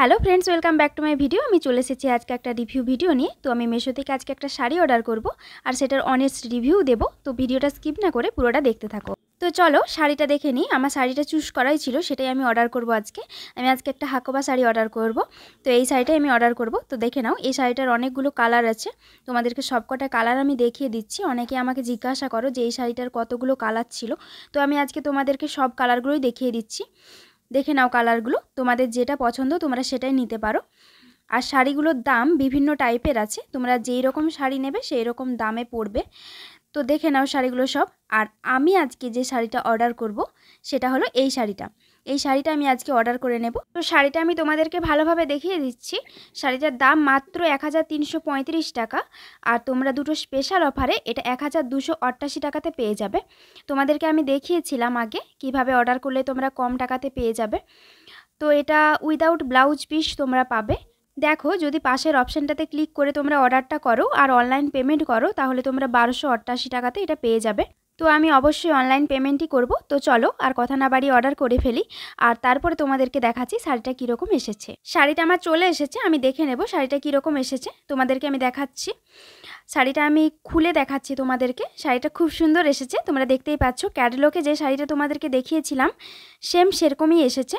hello friends welcome back to my video আমি চলে এসেছি আজকে একটা রিভিউ ভিডিও নিয়ে তো আমি মেশো থেকে আজকে একটা শাড়ি অর্ডার করব আর সেটার অনেস্ট রিভিউ দেবো তো ভিডিওটা স্কিপ না করে পুরোটা দেখতে থাকো তো চলো শাড়িটা দেখে নিই আমার শাড়িটা চুজ করাই ছিল সেটাই আমি অর্ডার করব আজকে আমি আজকে একটা হাকোবা শাড়ি অর্ডার করব তো এই শাড়িটাই আমি অর্ডার করব তো দেখে নাও এই শাড়িটার অনেকগুলো কালার আছে তোমাদেরকে সবকটা কালার আমি দেখিয়ে দিচ্ছি অনেকে আমাকে জিজ্ঞাসা করো যে এই শাড়িটার কতগুলো কালার ছিল তো আমি আজকে তোমাদেরকে সব কালারগুলোই দেখিয়ে দিচ্ছি দেখে নাও কালারগুলো তোমাদের যেটা পছন্দ তোমরা সেটাই নিতে পারো আর শাড়িগুলোর দাম বিভিন্ন টাইপের আছে তোমরা যেই রকম শাড়ি নেবে সেই রকম দামে পড়বে তো দেখে নাও শাড়িগুলো সব আর আমি আজকে যে শাড়িটা অর্ডার করব সেটা হলো এই শাড়িটা এই শাড়িটা আমি আজকে অর্ডার করে নেব তো শাড়িটা আমি তোমাদেরকে ভালোভাবে দেখিয়ে দিচ্ছি শাড়িটার দাম মাত্র এক টাকা আর তোমরা দুটো স্পেশাল অফারে এটা এক টাকাতে পেয়ে যাবে তোমাদেরকে আমি দেখিয়েছিলাম আগে কিভাবে অর্ডার করলে তোমরা কম টাকাতে পেয়ে যাবে তো এটা উইদাউট ব্লাউজ পিস তোমরা পাবে দেখো যদি পাশের অপশানটাতে ক্লিক করে তোমরা অর্ডারটা করো আর অনলাইন পেমেন্ট করো তাহলে তোমরা বারোশো টাকাতে এটা পেয়ে যাবে তো আমি অবশ্যই অনলাইন পেমেন্টই করব তো চলো আর কথা না বাড়ি অর্ডার করে ফেলি আর তারপরে তোমাদেরকে দেখাচ্ছি শাড়িটা কীরকম এসেছে শাড়িটা আমার চলে এসেছে আমি দেখে নেব শাড়িটা কীরকম এসেছে তোমাদেরকে আমি দেখাচ্ছি শাড়িটা আমি খুলে দেখাচ্ছি তোমাদেরকে শাড়িটা খুব সুন্দর এসেছে তোমরা দেখতেই পাচ্ছ ক্যাটালগে যে শাড়িটা তোমাদেরকে দেখিয়েছিলাম সেম সেরকমই এসেছে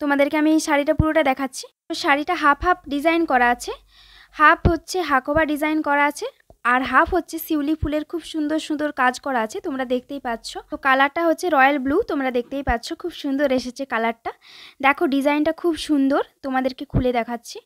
তোমাদেরকে আমি শাড়িটা পুরোটা দেখাচ্ছি তো শাড়িটা হাফ হাফ ডিজাইন করা আছে হাফ হচ্ছে হাকোবা ডিজাইন করা আছে আর হাফ হচ্ছে শিউলি ফুলের খুব সুন্দর সুন্দর কাজ করা আছে তোমরা দেখতেই পাচ্ছ তো কালারটা হচ্ছে রয়্যাল ব্লু তোমরা দেখতেই পাচ্ছ খুব সুন্দর এসেছে কালারটা দেখো ডিজাইনটা খুব সুন্দর তোমাদেরকে খুলে দেখাচ্ছি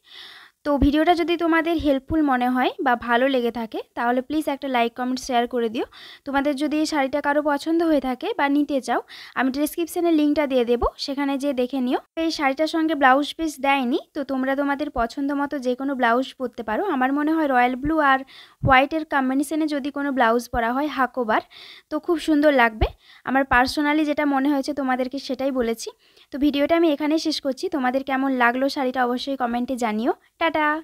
তো ভিডিওটা যদি তোমাদের হেল্পফুল মনে হয় বা ভালো লেগে থাকে তাহলে প্লিজ একটা লাইক কমেন্ট শেয়ার করে দিও তোমাদের যদি এই শাড়িটা কারো পছন্দ হয়ে থাকে বা নিতে চাও আমি ডিসক্রিপশানে লিঙ্কটা দিয়ে দেবো সেখানে যেয়ে দেখে নিও এই শাড়িটার সঙ্গে ব্লাউজ পিস দেয়নি তো তোমরা তোমাদের পছন্দ মতো যে কোনো ব্লাউজ পরতে পারো আমার মনে হয় রয়্যাল ব্লু আর হোয়াইটের কম্বিনেশনে যদি কোনো ব্লাউজ পরা হয় হাকোবার তো খুব সুন্দর লাগবে আমার পার্সোনালি যেটা মনে হয়েছে তোমাদেরকে সেটাই বলেছি তো ভিডিওটা আমি এখানে শেষ করছি তোমাদের কেমন লাগলো শাড়িটা অবশ্যই কমেন্টে জানিও 哒哒。